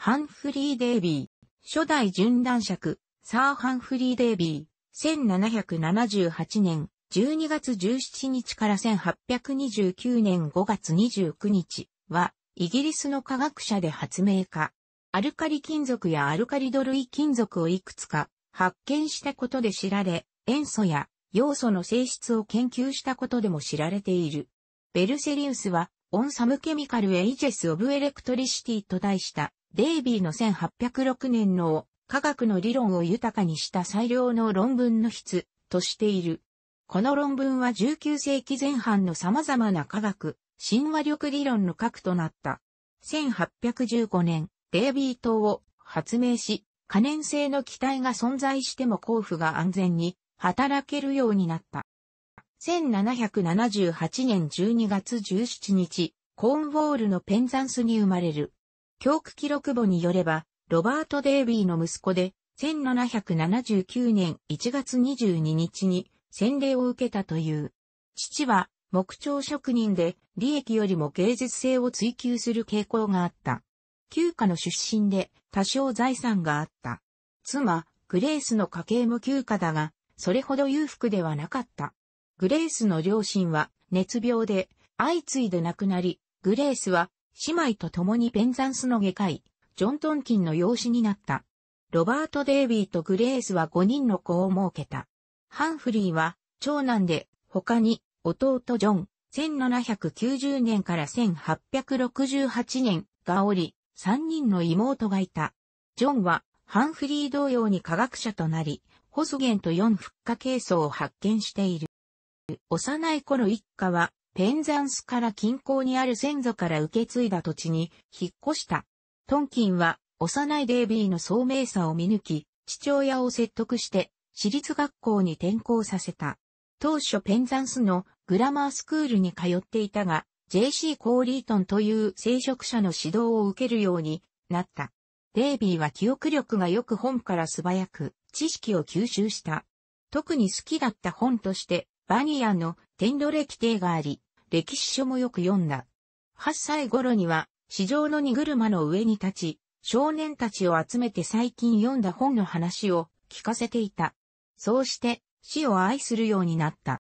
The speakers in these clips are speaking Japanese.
ハンフリー・デイビー、初代準男爵、サー・ハンフリー・デイビー、1778年12月17日から1829年5月29日は、イギリスの科学者で発明家。アルカリ金属やアルカリド類金属をいくつか発見したことで知られ、塩素や要素の性質を研究したことでも知られている。ベルセリウスは、オンサムケミカルエイジェスオブエレクトリシティと題したデイビーの1806年の科学の理論を豊かにした最良の論文の筆としている。この論文は19世紀前半の様々な科学、神話力理論の核となった。1815年、デイビー島を発明し、可燃性の機体が存在しても交付が安全に働けるようになった。1778年12月17日、コーンウォールのペンザンスに生まれる。教区記録簿によれば、ロバート・デイビーの息子で、1779年1月22日に洗礼を受けたという。父は木彫職人で利益よりも芸術性を追求する傾向があった。旧家の出身で多少財産があった。妻、グレースの家系も旧家だが、それほど裕福ではなかった。グレースの両親は熱病で相次いで亡くなり、グレースは姉妹と共にペンザンスの外科医、ジョン・トンキンの養子になった。ロバート・デイビーとグレースは5人の子を設けた。ハンフリーは長男で、他に弟ジョン、1790年から1868年がおり、3人の妹がいた。ジョンはハンフリー同様に科学者となり、ホスゲンと4フッ系ケイ素を発見している。幼い頃一家はペンザンスから近郊にある先祖から受け継いだ土地に引っ越した。トンキンは幼いデイビーの聡明さを見抜き、父親を説得して私立学校に転校させた。当初ペンザンスのグラマースクールに通っていたが、JC コーリートンという聖職者の指導を受けるようになった。デイビーは記憶力がよく本から素早く知識を吸収した。特に好きだった本として、バニアの天ドレ規定があり、歴史書もよく読んだ。8歳頃には、市場の荷車の上に立ち、少年たちを集めて最近読んだ本の話を聞かせていた。そうして死を愛するようになった。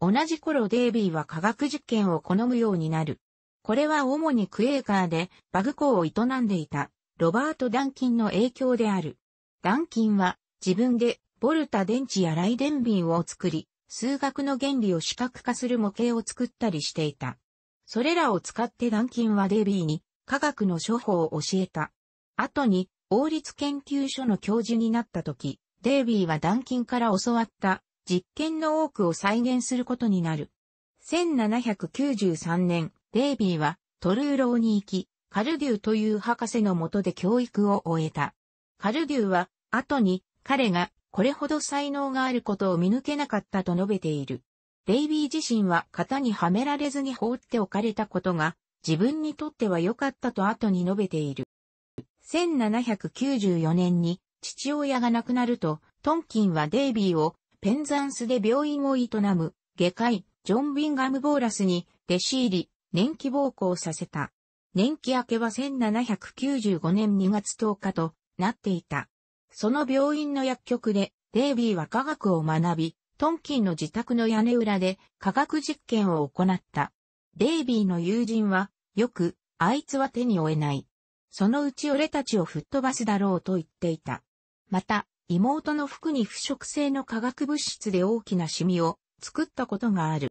同じ頃デイビーは科学実験を好むようになる。これは主にクエーカーでバグ校を営んでいたロバート・ダンキンの影響である。ダンキンは自分でボルタ電池や雷電瓶を作り、数学の原理を視覚化する模型を作ったりしていた。それらを使ってダンキンはデビーに科学の処方を教えた。後に王立研究所の教授になった時、デイビーはダンキンから教わった実験の多くを再現することになる。1793年、デイビーはトルーローに行き、カルデューという博士のもとで教育を終えた。カルデューは後に彼がこれほど才能があることを見抜けなかったと述べている。デイビー自身は型にはめられずに放っておかれたことが自分にとっては良かったと後に述べている。1794年に父親が亡くなると、トンキンはデイビーをペンザンスで病院を営む外科医ジョン・ビンガム・ボーラスに弟子入り、年季暴行させた。年季明けは1795年2月10日となっていた。その病院の薬局で、デイビーは科学を学び、トンキンの自宅の屋根裏で科学実験を行った。デイビーの友人は、よく、あいつは手に負えない。そのうち俺たちを吹っ飛ばすだろうと言っていた。また、妹の服に腐食性の化学物質で大きなシミを作ったことがある。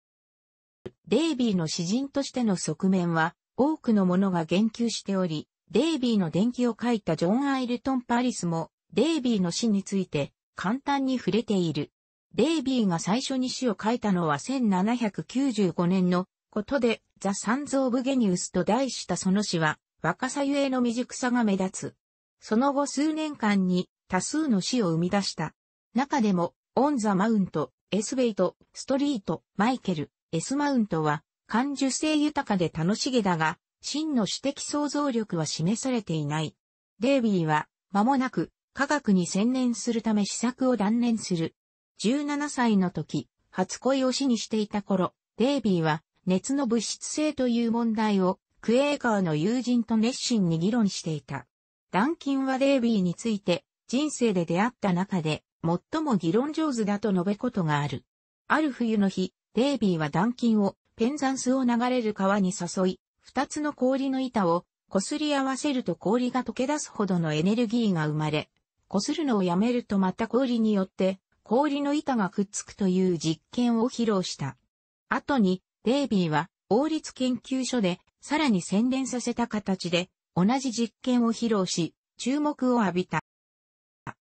デイビーの詩人としての側面は多くのものが言及しており、デイビーの伝記を書いたジョン・アイルトン・パリスもデイビーの死について簡単に触れている。デイビーが最初に詩を書いたのは1795年のことで、ザ・サンズ・オブ・ゲニウスと題したその詩は、若さゆえの未熟さが目立つ。その後数年間に多数の詩を生み出した。中でも、オン・ザ・マウント、エスベイト、ストリート、マイケル、エス・マウントは、感受性豊かで楽しげだが、真の詩的想像力は示されていない。デイビーは、間もなく、科学に専念するため試作を断念する。17歳の時、初恋を死にしていた頃、デイビーは熱の物質性という問題をクエーカーの友人と熱心に議論していた。ダンキンはデイビーについて人生で出会った中で最も議論上手だと述べことがある。ある冬の日、デイビーはダンキンをペンザンスを流れる川に誘い、二つの氷の板をこすり合わせると氷が溶け出すほどのエネルギーが生まれ、擦るのをやめるとまた氷によって氷の板がくっつくという実験を披露した。後に、デイビーは王立研究所でさらに洗練させた形で同じ実験を披露し、注目を浴びた。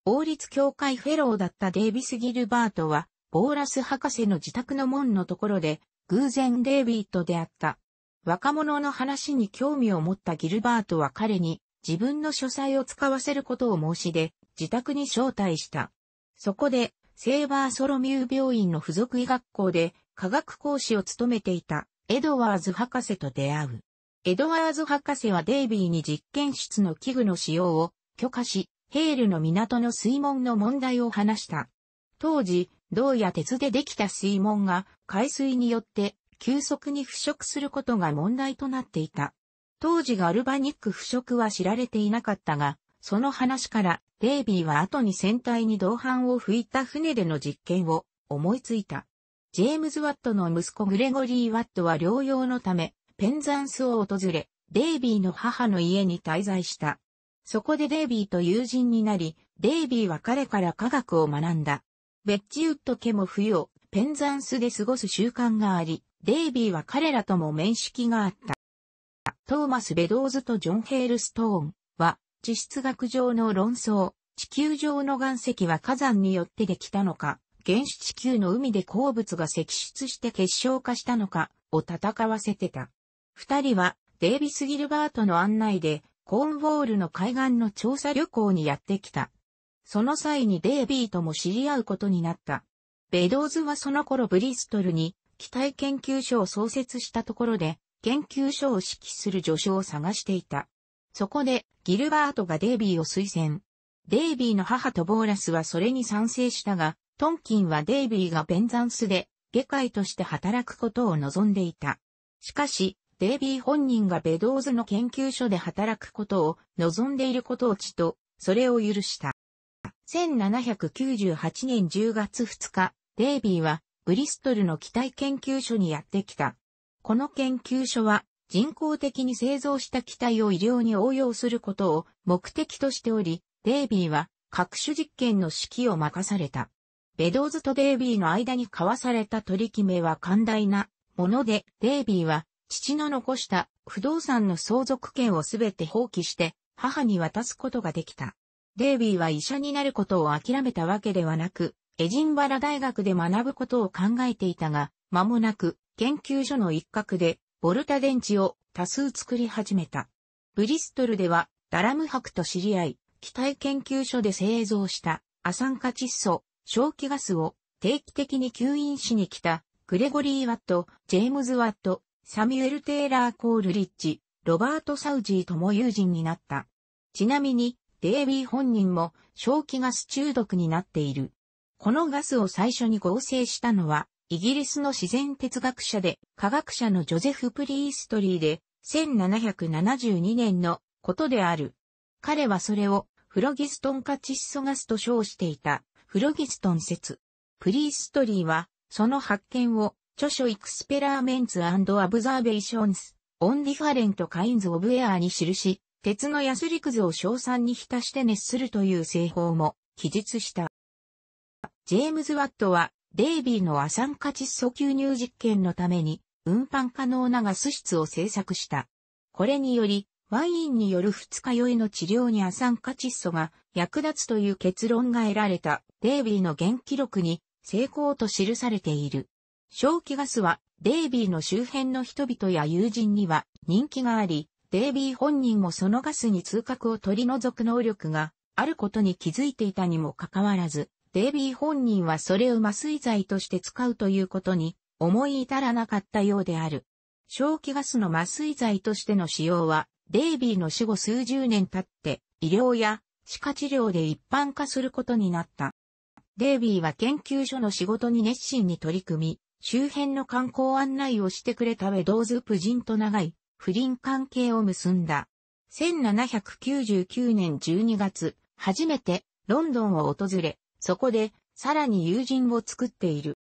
王立協会フェローだったデイビス・ギルバートは、ボーラス博士の自宅の門のところで、偶然デイビーと出会った。若者の話に興味を持ったギルバートは彼に自分の書斎を使わせることを申し出、自宅に招待した。そこで、セーバーソロミュー病院の付属医学校で科学講師を務めていたエドワーズ博士と出会う。エドワーズ博士はデイビーに実験室の器具の使用を許可し、ヘールの港の水門の問題を話した。当時、銅や鉄でできた水門が海水によって急速に腐食することが問題となっていた。当時ガルバニック腐食は知られていなかったが、その話からデイビーは後に船体に同伴を吹いた船での実験を思いついた。ジェームズ・ワットの息子グレゴリー・ワットは療養のため、ペンザンスを訪れ、デイビーの母の家に滞在した。そこでデイビーと友人になり、デイビーは彼から科学を学んだ。ベッジウッド家も冬をペンザンスで過ごす習慣があり、デイビーは彼らとも面識があった。トーマス・ベドーズとジョン・ヘールストーンは地質学上の論争、地球上の岩石は火山によってできたのか、原始地球の海で鉱物が積出して結晶化したのかを戦わせてた。二人はデイビス・ギルバートの案内でコーンウォールの海岸の調査旅行にやってきた。その際にデイビーとも知り合うことになった。ベドーズはその頃ブリストルに機体研究所を創設したところで研究所を指揮する助手を探していた。そこでギルバートがデイビーを推薦。デイビーの母とボーラスはそれに賛成したが、トンキンはデイビーがベンザンスで、下界として働くことを望んでいた。しかし、デイビー本人がベドーズの研究所で働くことを望んでいることを知と、それを許した。1798年10月2日、デイビーはブリストルの機体研究所にやってきた。この研究所は人工的に製造した機体を医療に応用することを目的としており、デイビーは各種実験の指揮を任された。ベドーズとデイビーの間に交わされた取り決めは寛大なもので、デイビーは父の残した不動産の相続権をすべて放棄して母に渡すことができた。デイビーは医者になることを諦めたわけではなく、エジンバラ大学で学ぶことを考えていたが、間もなく研究所の一角でボルタ電池を多数作り始めた。ブリストルでは、ダラム博と知り合い、機体研究所で製造したアンカチ窒素、消気ガスを定期的に吸引しに来た、グレゴリー・ワット、ジェームズ・ワット、サミュエル・テイラー・コール・リッチ、ロバート・サウジーとも友人になった。ちなみに、デイビー本人も、正気ガス中毒になっている。このガスを最初に合成したのは、イギリスの自然哲学者で科学者のジョゼフ・プリーストリーで1772年のことである。彼はそれをフロギストンカチッソガスと称していたフロギストン説。プリーストリーはその発見を著書エクスペラーメンツアブザーベーションズ、オンディファレントカインズオブエアーに記し、鉄のヤスリくずを賞賛に浸して熱するという製法も記述した。ジェームズ・ワットはデイビーの亜酸化窒素吸入実験のために、運搬可能なガス室を製作した。これにより、ワインによる二日酔いの治療に亜酸化窒素が役立つという結論が得られたデイビーの原記録に成功と記されている。正気ガスはデイビーの周辺の人々や友人には人気があり、デイビー本人もそのガスに痛覚を取り除く能力があることに気づいていたにもかかわらず、デイビー本人はそれを麻酔剤として使うということに思い至らなかったようである。消気ガスの麻酔剤としての使用は、デイビーの死後数十年経って、医療や歯科治療で一般化することになった。デイビーは研究所の仕事に熱心に取り組み、周辺の観光案内をしてくれたウェドーズ夫人と長い不倫関係を結んだ。1799年12月、初めてロンドンを訪れ、そこで、さらに友人を作っている。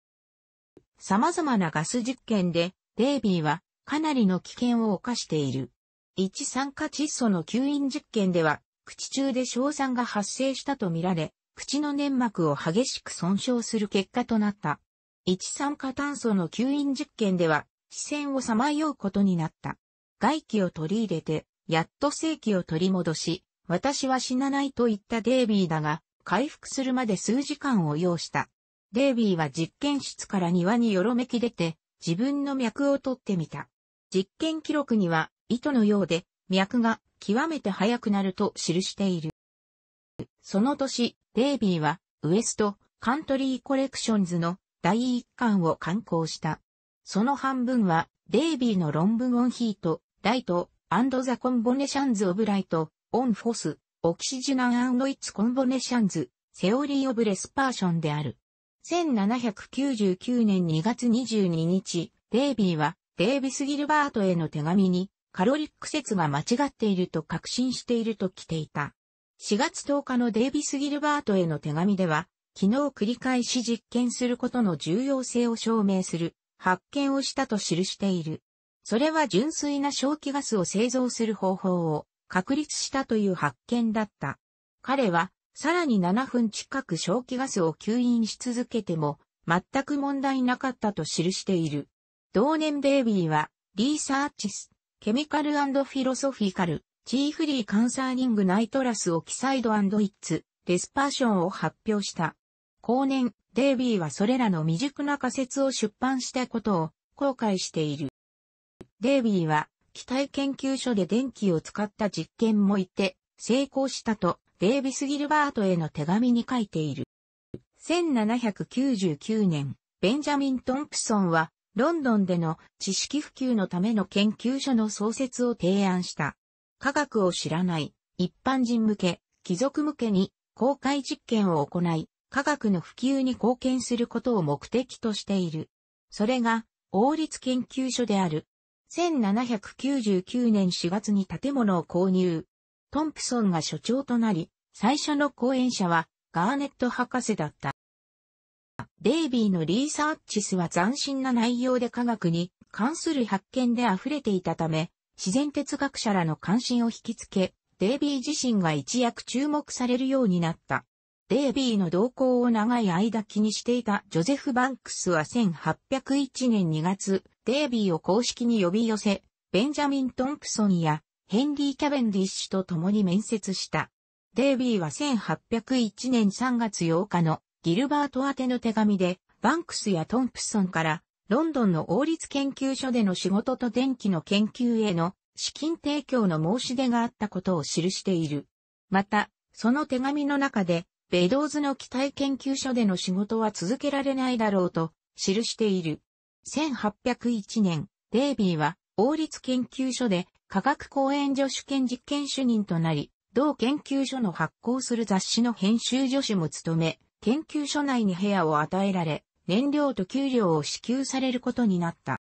様々なガス実験で、デイビーは、かなりの危険を犯している。一酸化窒素の吸引実験では、口中で硝酸が発生したとみられ、口の粘膜を激しく損傷する結果となった。一酸化炭素の吸引実験では、視線をさまようことになった。外気を取り入れて、やっと正気を取り戻し、私は死なないと言ったデイビーだが、回復するまで数時間を要した。デイビーは実験室から庭によろめき出て、自分の脈を取ってみた。実験記録には、糸のようで、脈が極めて速くなると記している。その年、デイビーは、ウエスト、カントリーコレクションズの第一巻を刊行した。その半分は、デイビーの論文オンヒート、ライト、アンドザコンボネシャンズオブライト、オンフォス、オキシジナンイッツコンボネシャンズ、セオリーオブレスパーションである。1799年2月22日、デイビーは、デイビス・ギルバートへの手紙に、カロリック説が間違っていると確信していると来ていた。4月10日のデイビス・ギルバートへの手紙では、昨日繰り返し実験することの重要性を証明する発見をしたと記している。それは純粋な消気ガスを製造する方法を確立したという発見だった。彼は、さらに7分近く消気ガスを吸引し続けても、全く問題なかったと記している。同年デイビーは、リーサーチス、ケミカルフィロソフィカル、チーフリーカンサーニングナイトラスオキサイドイッツ、レスパーションを発表した。後年、デイビーはそれらの未熟な仮説を出版したことを後悔している。デイビーは機体研究所で電気を使った実験もいて、成功したと、デイビス・ギルバートへの手紙に書いている。1799年、ベンジャミン・トンプソンは、ロンドンでの知識普及のための研究所の創設を提案した。科学を知らない、一般人向け、貴族向けに公開実験を行い、科学の普及に貢献することを目的としている。それが、王立研究所である1799年4月に建物を購入。トンプソンが所長となり、最初の講演者はガーネット博士だった。デイビーのリーサーチスは斬新な内容で科学に関する発見で溢れていたため、自然哲学者らの関心を引きつけ、デイビー自身が一躍注目されるようになった。デイビーの動向を長い間気にしていたジョゼフ・バンクスは1801年2月、デービーを公式に呼び寄せ、ベンジャミン・トンプソンやヘンリー・キャベンディッシュと共に面接した。デービーは1801年3月8日のギルバート宛ての手紙で、バンクスやトンプソンからロンドンの王立研究所での仕事と電気の研究への資金提供の申し出があったことを記している。また、その手紙の中で、ベドーズの機体研究所での仕事は続けられないだろうと記している。1801年、デイビーは王立研究所で科学講演助手兼実験主任となり、同研究所の発行する雑誌の編集助手も務め、研究所内に部屋を与えられ、燃料と給料を支給されることになった。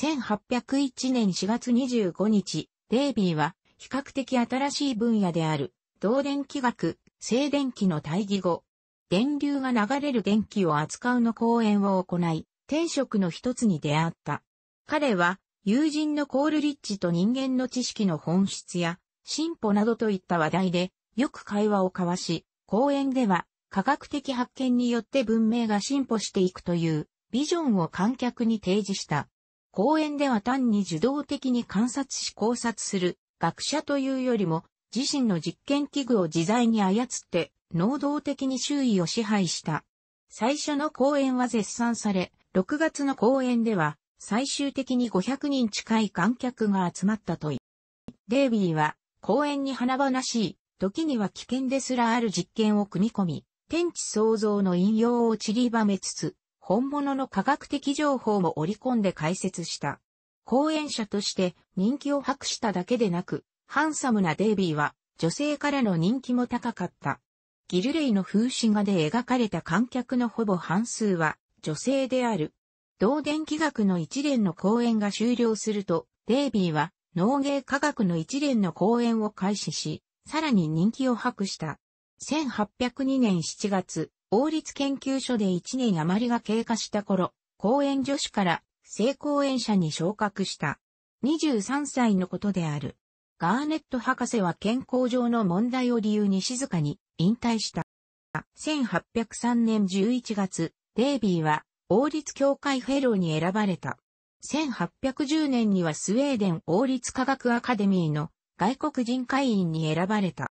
1801年4月25日、デイビーは比較的新しい分野である、導電気学、静電気の対義語、電流が流れる電気を扱うの講演を行い、天職の一つに出会った。彼は、友人のコールリッチと人間の知識の本質や、進歩などといった話題で、よく会話を交わし、講演では、科学的発見によって文明が進歩していくというビジョンを観客に提示した。講演では単に受動的に観察し考察する学者というよりも自身の実験器具を自在に操って能動的に周囲を支配した。最初の講演は絶賛され、6月の公演では、最終的に500人近い観客が集まったとい。デイビーは、公演に華々しい、時には危険ですらある実験を組み込み、天地創造の引用を散りばめつつ、本物の科学的情報も織り込んで解説した。講演者として人気を博しただけでなく、ハンサムなデイビーは女性からの人気も高かった。ギルレイの風刺画で描かれた観客のほぼ半数は女性である。同電気学の一連の講演が終了すると、デイビーは農芸科学の一連の講演を開始し、さらに人気を博した。1802年7月、王立研究所で1年余りが経過した頃、講演助手から正講演者に昇格した。23歳のことである。ガーネット博士は健康上の問題を理由に静かに引退した。1803年11月、デイビーは王立協会フェローに選ばれた。1810年にはスウェーデン王立科学アカデミーの外国人会員に選ばれた。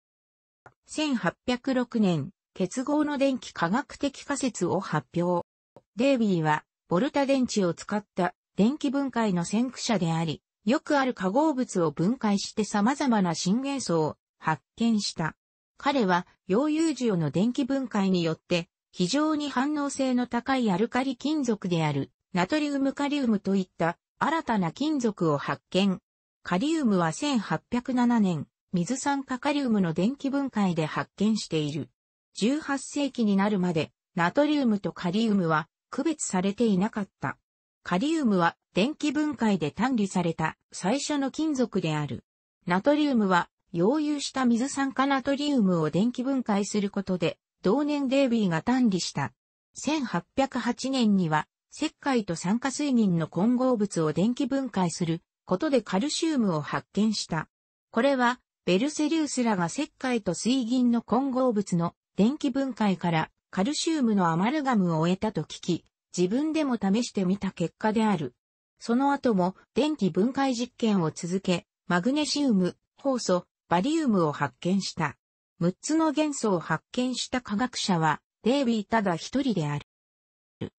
1806年、結合の電気科学的仮説を発表。デイビーは、ボルタ電池を使った電気分解の先駆者であり、よくある化合物を分解して様々な新元素を発見した。彼は、溶融塩の電気分解によって、非常に反応性の高いアルカリ金属である、ナトリウムカリウムといった新たな金属を発見。カリウムは1807年、水酸化カリウムの電気分解で発見している。18世紀になるまで、ナトリウムとカリウムは区別されていなかった。カリウムは電気分解で単理された最初の金属である。ナトリウムは溶融した水酸化ナトリウムを電気分解することで同年デイビーが単理した。1808年には、石灰と酸化水銀の混合物を電気分解することでカルシウムを発見した。これは、ベルセリウスらが石灰と水銀の混合物の電気分解からカルシウムのアマルガムを得たと聞き、自分でも試してみた結果である。その後も電気分解実験を続け、マグネシウム、酵素、バリウムを発見した。6つの元素を発見した科学者は、デイビーただ一人である。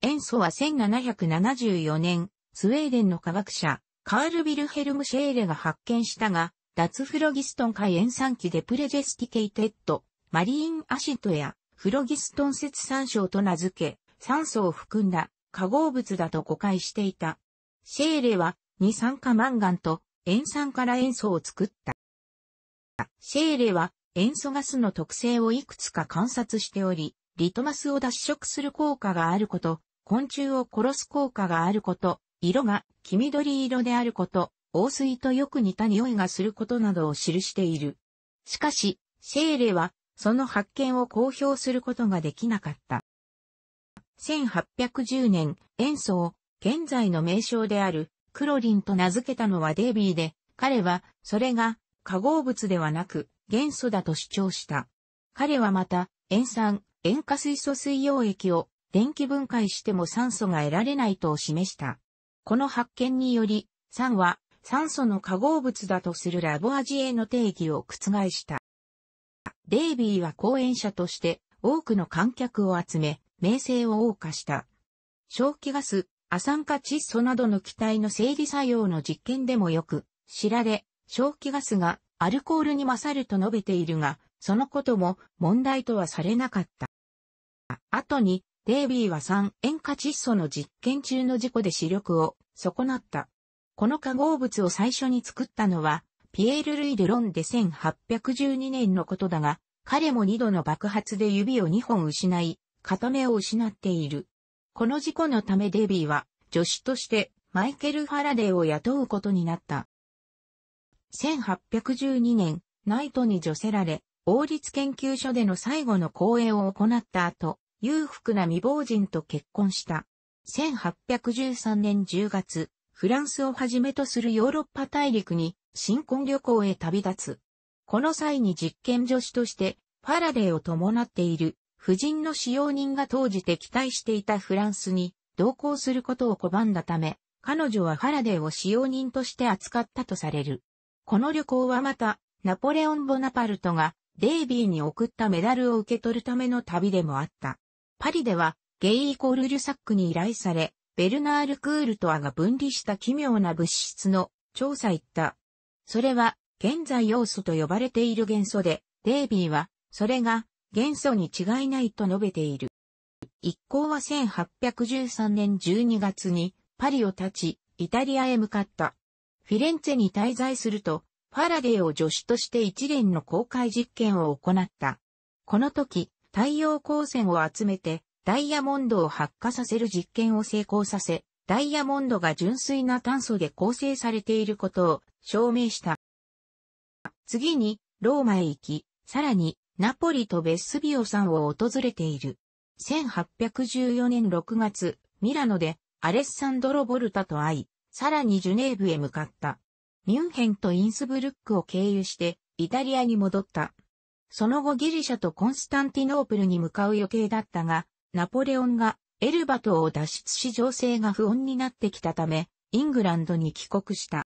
塩素は1774年、スウェーデンの科学者、カール・ビルヘルム・シェーレが発見したが、脱フロギストン海塩酸基でプレジェスティケイテッド、マリーンアシトやフロギストン節酸症と名付け、酸素を含んだ化合物だと誤解していた。シェーレは二酸化マンガンと塩酸から塩素を作った。シェーレは塩素ガスの特性をいくつか観察しており、リトマスを脱色する効果があること、昆虫を殺す効果があること、色が黄緑色であること、黄水とよく似た匂いがすることなどを記している。しかし、ェーレは、その発見を公表することができなかった。1810年、塩素を現在の名称であるクロリンと名付けたのはデイビーで、彼はそれが化合物ではなく元素だと主張した。彼はまた、塩酸、塩化水素水溶液を電気分解しても酸素が得られないと示した。この発見により、酸は酸素の化合物だとするラボアジエの定義を覆した。デイビーは講演者として多くの観客を集め、名声を謳歌した。消気ガス、亜酸化窒素などの気体の生理作用の実験でもよく知られ、消気ガスがアルコールに勝ると述べているが、そのことも問題とはされなかった。後に、デイビーは酸塩化窒素の実験中の事故で視力を損なった。この化合物を最初に作ったのは、ピエール・ルイ・デロンで1812年のことだが、彼も2度の爆発で指を2本失い、片目を失っている。この事故のためデビーは、助手としてマイケル・ファラデーを雇うことになった。1812年、ナイトに除せられ、王立研究所での最後の講演を行った後、裕福な未亡人と結婚した。1813年10月、フランスをはじめとするヨーロッパ大陸に新婚旅行へ旅立つ。この際に実験助手としてファラデーを伴っている夫人の使用人が当時敵対していたフランスに同行することを拒んだため、彼女はファラデーを使用人として扱ったとされる。この旅行はまた、ナポレオン・ボナパルトがデイビーに送ったメダルを受け取るための旅でもあった。パリでは、ゲイ・イコール・リュサックに依頼され、ベルナール・クールトアが分離した奇妙な物質の調査行った。それは、現在要素と呼ばれている元素で、デイビーは、それが元素に違いないと述べている。一行は1813年12月にパリを立ち、イタリアへ向かった。フィレンツェに滞在すると、ファラデーを助手として一連の公開実験を行った。この時、太陽光線を集めて、ダイヤモンドを発火させる実験を成功させ、ダイヤモンドが純粋な炭素で構成されていることを証明した。次に、ローマへ行き、さらに、ナポリとベッスビオさんを訪れている。1814年6月、ミラノでアレッサンドロ・ボルタと会い、さらにジュネーブへ向かった。ミュンヘンとインスブルックを経由して、イタリアに戻った。その後ギリシャとコンスタンティノープルに向かう予定だったが、ナポレオンがエルバ島を脱出し情勢が不穏になってきたため、イングランドに帰国した。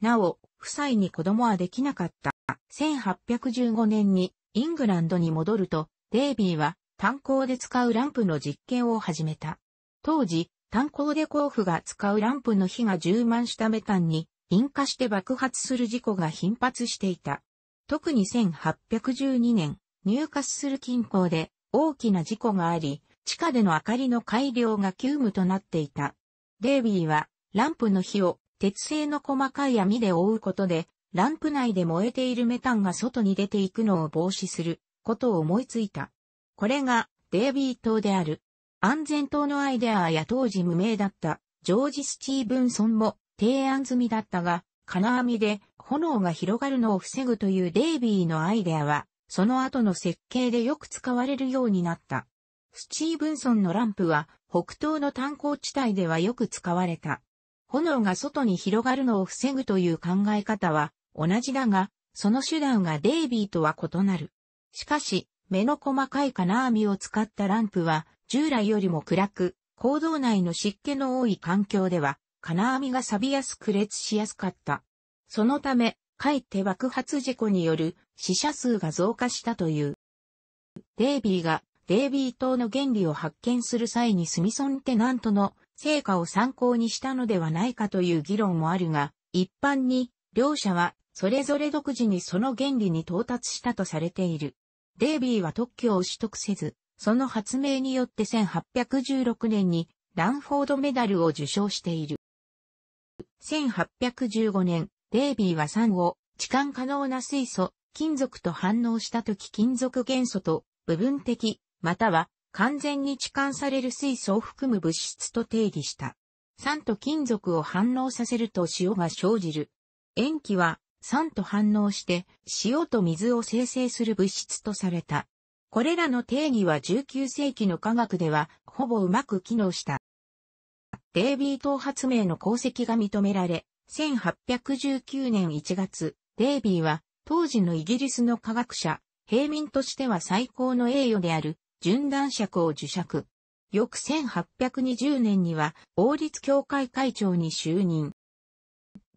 なお、夫妻に子供はできなかった。1815年にイングランドに戻ると、デイビーは炭鉱で使うランプの実験を始めた。当時、炭鉱で甲府が使うランプの火が充満したメタンに引火して爆発する事故が頻発していた。特に1812年、入荷する近郊で大きな事故があり、地下での明かりの改良が急務となっていた。デイビーはランプの火を鉄製の細かい網で覆うことで、ランプ内で燃えているメタンが外に出ていくのを防止することを思いついた。これがデイビー島である。安全党のアイデアや当時無名だったジョージ・スティーブンソンも提案済みだったが、金網で炎が広がるのを防ぐというデイビーのアイデアは、その後の設計でよく使われるようになった。スティーブンソンのランプは北東の炭鉱地帯ではよく使われた。炎が外に広がるのを防ぐという考え方は同じだが、その手段がデイビーとは異なる。しかし、目の細かい金網を使ったランプは従来よりも暗く、行動内の湿気の多い環境では、金網が錆びやすく裂しやすかった。そのため、かえって爆発事故による死者数が増加したという。デイビーがデイビー島の原理を発見する際にスミソンテナントの成果を参考にしたのではないかという議論もあるが、一般に両者はそれぞれ独自にその原理に到達したとされている。デイビーは特許を取得せず、その発明によって1816年にランフォードメダルを受賞している。1815年、デイビーは酸を置換可能な水素、金属と反応した時金属元素と部分的、または完全に置換される水素を含む物質と定義した。酸と金属を反応させると塩が生じる。塩基は酸と反応して塩と水を生成する物質とされた。これらの定義は19世紀の科学ではほぼうまく機能した。デイビー島発明の功績が認められ、1819年1月、デイビーは当時のイギリスの科学者、平民としては最高の栄誉である、順断尺を受尺。翌1820年には、王立協会会長に就任。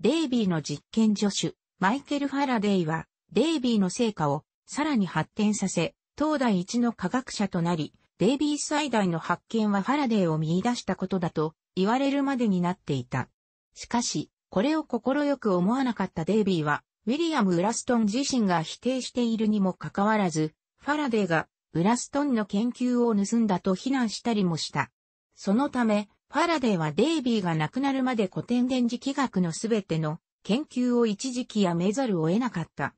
デイビーの実験助手、マイケル・ファラデイは、デイビーの成果をさらに発展させ、当代一の科学者となり、デイビー最大の発見はファラデーを見出したことだと言われるまでになっていた。しかし、これを快く思わなかったデイビーは、ウィリアム・ウラストン自身が否定しているにもかかわらず、ファラデーがウラストンの研究を盗んだと非難したりもした。そのため、ファラデーはデイビーが亡くなるまで古典電磁気学のすべての研究を一時期やめざるを得なかった。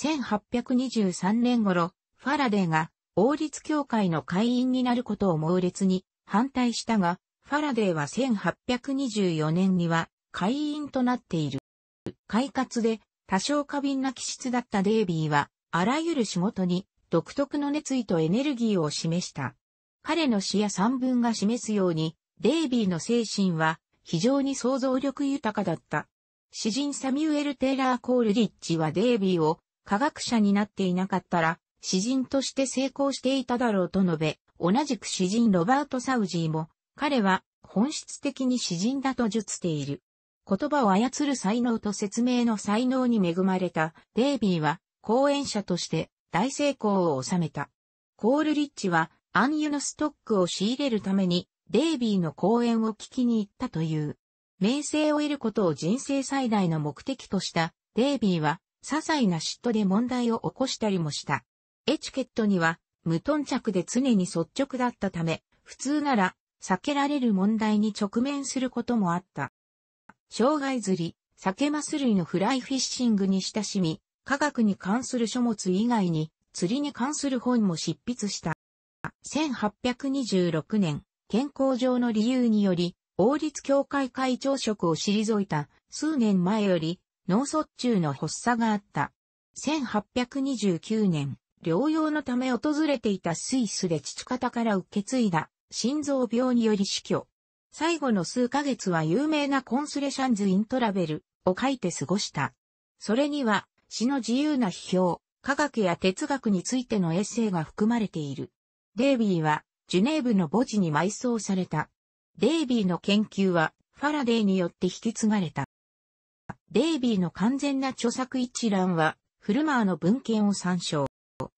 1823年頃、ファラデーが王立協会の会員になることを猛烈に反対したが、ファラデーは1824年には会員となっている。快活で多少過敏な気質だったデイビーは、あらゆる仕事に独特の熱意とエネルギーを示した。彼の詩や散文が示すように、デイビーの精神は非常に想像力豊かだった。詩人サミュエル・テイラー・コールリッジはデイビーを科学者になっていなかったら、詩人として成功していただろうと述べ、同じく詩人ロバート・サウジーも、彼は本質的に詩人だと述している。言葉を操る才能と説明の才能に恵まれたデイビーは講演者として大成功を収めた。コールリッチは暗ユのストックを仕入れるためにデイビーの講演を聞きに行ったという。名声を得ることを人生最大の目的としたデイビーは些細な嫉妬で問題を起こしたりもした。エチケットには無頓着で常に率直だったため、普通なら避けられる問題に直面することもあった。障害釣り、酒マス類のフライフィッシングに親しみ、科学に関する書物以外に釣りに関する本も執筆した。1826年、健康上の理由により、王立協会会長職を退いた数年前より脳卒中の発作があった。1829年、療養のため訪れていたスイスで父方から受け継いだ心臓病により死去。最後の数ヶ月は有名なコンスレシャンズ・イントラベルを書いて過ごした。それには詩の自由な批評、科学や哲学についてのエッセイが含まれている。デイビーはジュネーブの墓地に埋葬された。デイビーの研究はファラデーによって引き継がれた。デイビーの完全な著作一覧はフルマーの文献を参照。